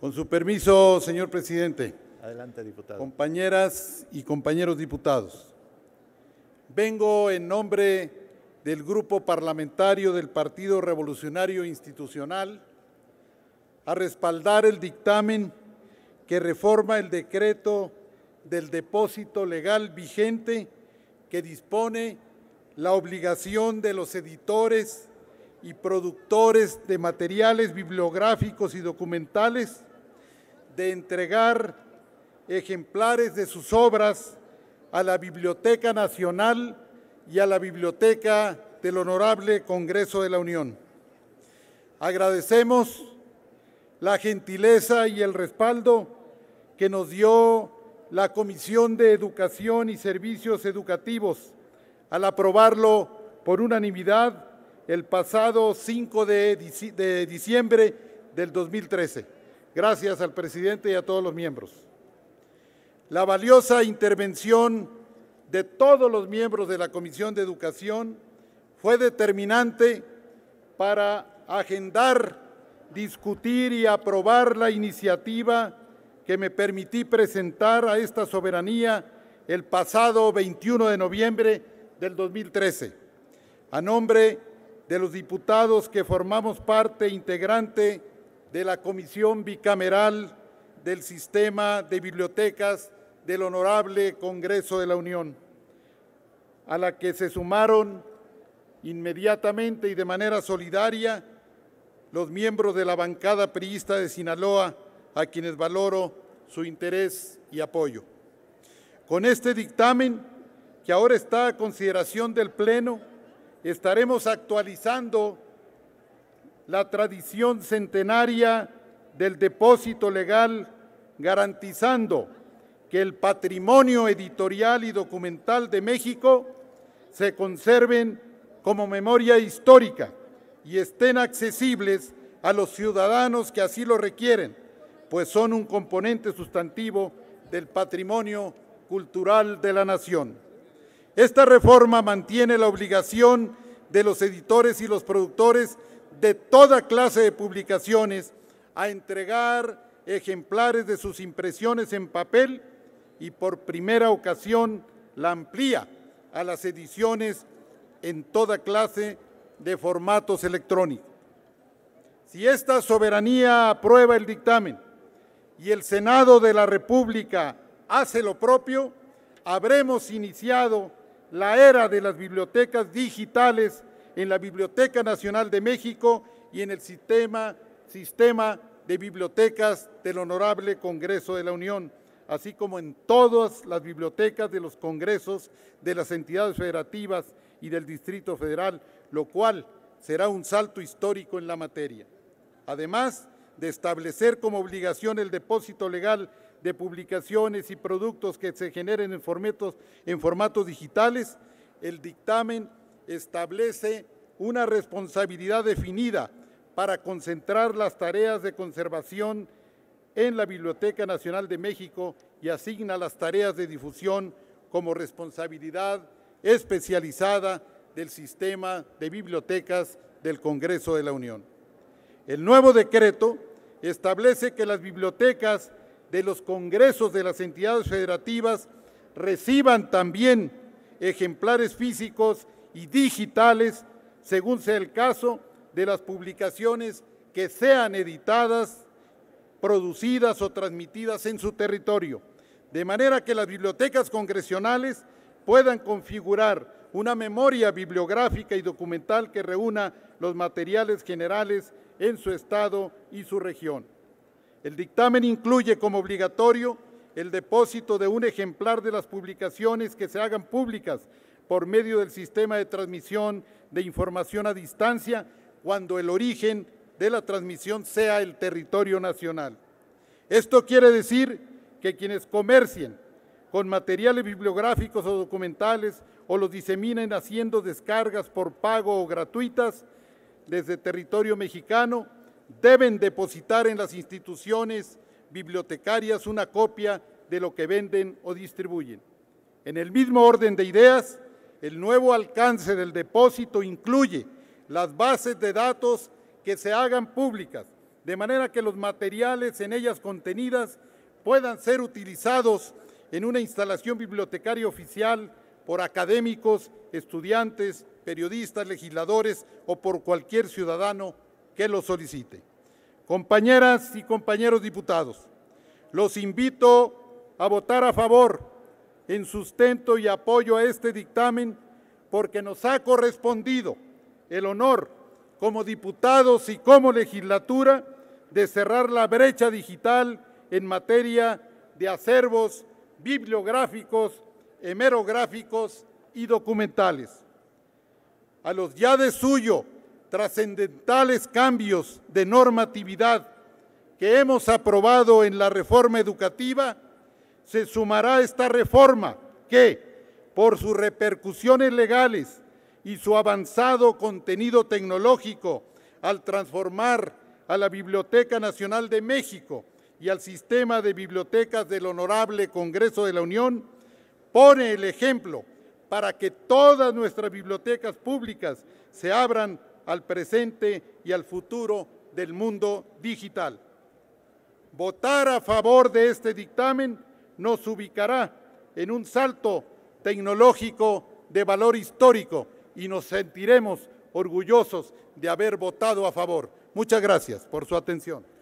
Con su permiso, señor presidente. Adelante, diputado. Compañeras y compañeros diputados. Vengo en nombre del Grupo Parlamentario del Partido Revolucionario Institucional a respaldar el dictamen que reforma el decreto del depósito legal vigente que dispone la obligación de los editores y productores de materiales bibliográficos y documentales de entregar ejemplares de sus obras a la Biblioteca Nacional y a la Biblioteca del Honorable Congreso de la Unión. Agradecemos la gentileza y el respaldo que nos dio la Comisión de Educación y Servicios Educativos al aprobarlo por unanimidad el pasado 5 de, diciembre del 2013. Gracias al presidente y a todos los miembros. La valiosa intervención de todos los miembros de la Comisión de Educación fue determinante para agendar, discutir y aprobar la iniciativa que me permití presentar a esta soberanía el pasado 21 de noviembre del 2013, a nombre de los diputados que formamos parte integrante de la Comisión Bicameral del Sistema de Bibliotecas del Honorable Congreso de la Unión, a la que se sumaron inmediatamente y de manera solidaria los miembros de la bancada priista de Sinaloa, a quienes valoro su interés y apoyo. Con este dictamen, que ahora está a consideración del Pleno, estaremos actualizando la tradición centenaria del depósito legal, garantizando que el patrimonio editorial y documental de México se conserven como memoria histórica y estén accesibles a los ciudadanos que así lo requieren, pues son un componente sustantivo del patrimonio cultural de la nación. Esta reforma mantiene la obligación de los editores y los productores de toda clase de publicaciones a entregar ejemplares de sus impresiones en papel y por primera ocasión la amplía a las ediciones en toda clase de formatos electrónicos. Si esta soberanía aprueba el dictamen y el Senado de la República hace lo propio, habremos iniciado la era de las bibliotecas digitales en la Biblioteca Nacional de México y en el sistema, sistema de bibliotecas del Honorable Congreso de la Unión, así como en todas las bibliotecas de los congresos de las entidades federativas y del Distrito Federal, lo cual será un salto histórico en la materia. Además de establecer como obligación el depósito legal de publicaciones y productos que se generen en formatos, en formatos digitales, el dictamen establece una responsabilidad definida para concentrar las tareas de conservación en la Biblioteca Nacional de México y asigna las tareas de difusión como responsabilidad especializada del sistema de bibliotecas del Congreso de la Unión. El nuevo decreto establece que las bibliotecas de los congresos de las entidades federativas reciban también ejemplares físicos y digitales, según sea el caso, de las publicaciones que sean editadas, producidas o transmitidas en su territorio, de manera que las bibliotecas congresionales puedan configurar una memoria bibliográfica y documental que reúna los materiales generales en su estado y su región. El dictamen incluye como obligatorio el depósito de un ejemplar de las publicaciones que se hagan públicas por medio del sistema de transmisión de información a distancia cuando el origen de la transmisión sea el territorio nacional. Esto quiere decir que quienes comercien con materiales bibliográficos o documentales o los diseminen haciendo descargas por pago o gratuitas desde territorio mexicano, deben depositar en las instituciones bibliotecarias una copia de lo que venden o distribuyen. En el mismo orden de ideas, el nuevo alcance del depósito incluye las bases de datos que se hagan públicas, de manera que los materiales en ellas contenidas puedan ser utilizados en una instalación bibliotecaria oficial por académicos, estudiantes, periodistas, legisladores o por cualquier ciudadano que lo solicite. Compañeras y compañeros diputados, los invito a votar a favor en sustento y apoyo a este dictamen porque nos ha correspondido el honor como diputados y como legislatura de cerrar la brecha digital en materia de acervos bibliográficos, hemerográficos y documentales. A los ya de suyo trascendentales cambios de normatividad que hemos aprobado en la reforma educativa, se sumará esta reforma que, por sus repercusiones legales y su avanzado contenido tecnológico, al transformar a la Biblioteca Nacional de México y al sistema de bibliotecas del Honorable Congreso de la Unión, pone el ejemplo para que todas nuestras bibliotecas públicas se abran al presente y al futuro del mundo digital. Votar a favor de este dictamen nos ubicará en un salto tecnológico de valor histórico y nos sentiremos orgullosos de haber votado a favor. Muchas gracias por su atención.